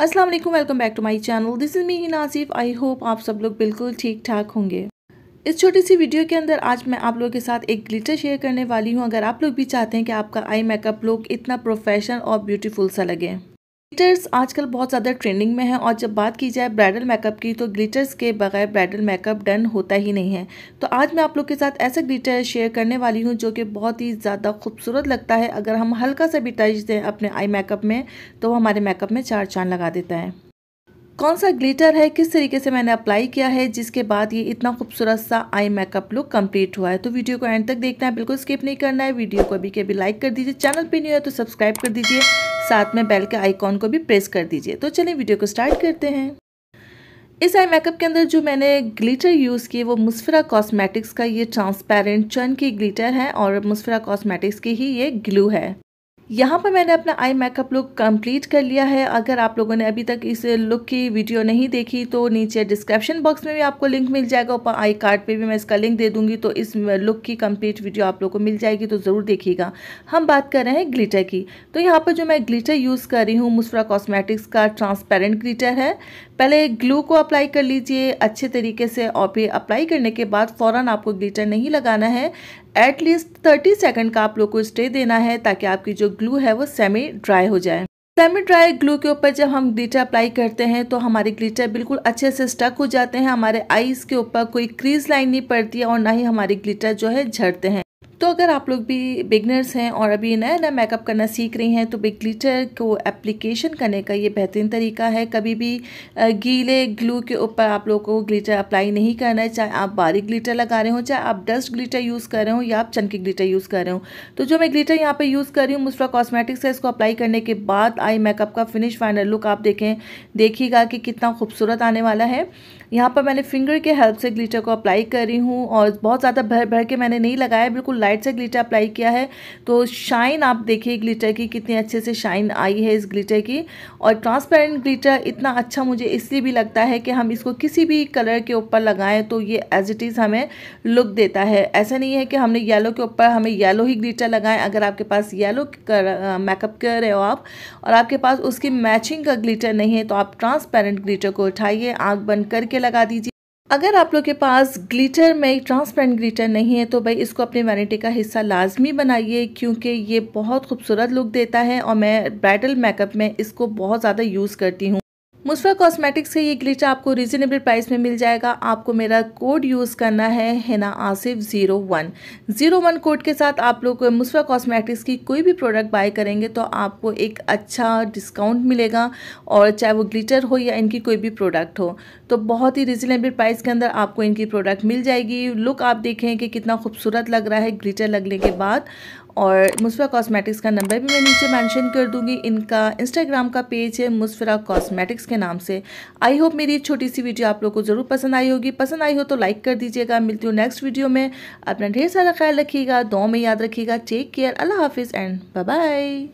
अस्सलाम वालेकुम welcome back to my channel this is me Hina I hope आप सब लोग बिल्कुल ठीक ठाक होंगे इस छोटी सी वीडियो के अंदर आज मैं आप लोगों के साथ एक ग्लिटर शेयर करने वाली हूँ अगर आप लोग भी चाहते हैं कि आपका आई मेकअप लुक इतना प्रोफेशनल और ब्यूटीफुल सा लगे ग्लिटर्स आजकल बहुत ज़्यादा ट्रेंडिंग में है और जब बात की जाए ब्राइडल मेकअप की तो ग्लिटर्स के बगैर ब्राइडल मेकअप डन होता ही नहीं है तो आज मैं आप लोग के साथ ऐसा ग्लिटर शेयर करने वाली हूँ जो कि बहुत ही ज़्यादा खूबसूरत लगता है अगर हम हल्का सा भी टच दें अपने आई मेकअप में तो वो हमारे मेकअप में चार चांद लगा देता है कौन सा ग्लिटर है किस तरीके से मैंने अप्लाई किया है जिसके बाद ये इतना खूबसूरत सा आई मेकअप लुक कंप्लीट हुआ है तो वीडियो को एंड तक देखना है बिल्कुल स्किप नहीं करना है वीडियो को अभी के अभी लाइक कर दीजिए चैनल पे नहीं है तो सब्सक्राइब कर दीजिए साथ में बेल के आइकॉन को भी प्रेस कर दीजिए तो चलिए वीडियो को स्टार्ट करते हैं इस आई मेकअप के अंदर जो मैंने ग्लिटर यूज़ किए वो मुस्फरा कॉस्मेटिक्स का ये ट्रांसपेरेंट चन की ग्लिटर है और मुस्फरा कॉस्मेटिक्स की ही ये ग्लू है यहाँ पर मैंने अपना आई मेकअप लुक कंप्लीट कर लिया है अगर आप लोगों ने अभी तक इस लुक की वीडियो नहीं देखी तो नीचे डिस्क्रिप्शन बॉक्स में भी आपको लिंक मिल जाएगा ऊपर आई कार्ड पे भी मैं इसका लिंक दे दूंगी तो इस लुक की कंप्लीट वीडियो आप लोगों को मिल जाएगी तो ज़रूर देखिएगा हम बात कर रहे हैं ग्लीटर की तो यहाँ पर जो मैं ग्लीटर यूज़ कर रही हूँ मुस्फरा कॉस्मेटिक्स का ट्रांसपेरेंट ग्लीटर है पहले ग्लू को अप्लाई कर लीजिए अच्छे तरीके से और फिर अप्लाई करने के बाद फ़ौर आपको ग्लिटर नहीं लगाना है एटलीस्ट थर्टी सेकेंड का आप लोग को स्टे देना है ताकि आपकी जो ग्लू है वो सेमी ड्राई हो जाए सेमी ड्राई ग्लू के ऊपर जब हम ग्लिटर अप्लाई करते हैं तो हमारे ग्लिटर बिल्कुल अच्छे से स्टक हो जाते हैं हमारे आईज़ के ऊपर कोई क्रीज लाइन नहीं पड़ती है और ना ही हमारे ग्लिटर जो है झड़ते हैं तो अगर आप लोग भी बिगनर्स हैं और अभी नया नया मेकअप करना सीख रही हैं तो बिग ग्लिटर को एप्लीकेशन करने का ये बेहतरीन तरीका है कभी भी गीले ग्लू के ऊपर आप लोगों को ग्लिटर अप्लाई नहीं करना है चाहे आप बारीक ग्लिटर लगा रहे हो चाहे आप डस्ट ग्लिटर यूज़ कर रहे हो या आप चनकी ग्लिटर यूज़ कर रहे हो तो जो मैं ग्लिटर यहाँ पर यूज़ कर रही हूँ मुस्फ्रा कॉस्मेटिक्स है इसको अप्लाई करने के बाद आई मेकअप का फिनिश फाइनल लुक आप देखें देखिएगा कि कितना खूबसूरत आने वाला है यहाँ पर मैंने फिंगर के हेल्प से ग्लिटर को अप्लाई कर रही हूँ और बहुत ज़्यादा भर भर के मैंने नहीं लगाया बिल्कुल लाइट साइड से ग्लिटर अप्लाई किया है तो शाइन आप देखिए ग्लिटर की कितनी अच्छे से शाइन आई है इस ग्लिटर की और ट्रांसपेरेंट ग्लिटर इतना अच्छा मुझे इसलिए भी लगता है कि हम इसको किसी भी कलर के ऊपर लगाएं तो ये एज इट इज़ हमें लुक देता है ऐसा नहीं है कि हमने येलो के ऊपर हमें येलो ही ग्लिटर लगाएं अगर आपके पास येलो मेकअप कर रहे हो आप और आपके पास उसकी मैचिंग का ग्लिटर नहीं है तो आप ट्रांसपेरेंट ग्लिटर को उठाइए आँख बंद करके लगा दीजिए अगर आप लोग के पास ग्लिटर में ट्रांसपेरेंट ग्लिटर नहीं है तो भाई इसको अपने वैनिटी का हिस्सा लाजमी बनाइए क्योंकि ये बहुत खूबसूरत लुक देता है और मैं ब्राइडल मेकअप में इसको बहुत ज़्यादा यूज़ करती हूँ मुस्फा कॉस्मेटिक्स का ये ग्लिच आपको रिजनेबल प्राइस में मिल जाएगा आपको मेरा कोड यूज़ करना है Hina Asif zero one zero one code के साथ आप लोग मुस्फा कॉस्मेटिक्स की कोई भी प्रोडक्ट बाय करेंगे तो आपको एक अच्छा डिस्काउंट मिलेगा और चाहे वो ग्लिटर हो या इनकी कोई भी प्रोडक्ट हो तो बहुत ही रिजनेबल प्राइस के अंदर आपको इनकी प्रोडक्ट मिल जाएगी लुक आप देखें कि कितना खूबसूरत लग रहा है ग्लिटर लगने के बाद और मुस्फरा कॉस्मेटिक्स का नंबर भी मैं नीचे मेंशन कर दूंगी इनका इंस्टाग्राम का पेज है मुस्फरा कॉस्मेटिक्स के नाम से आई होप मेरी छोटी सी वीडियो आप लोग को ज़रूर पसंद आई होगी पसंद आई हो तो लाइक कर दीजिएगा मिलती हूँ नेक्स्ट वीडियो में अपना ढेर सारा ख्याल रखिएगा दो में याद रखिएगा टेक केयर अल्लाह हाफिज़ एंड बाय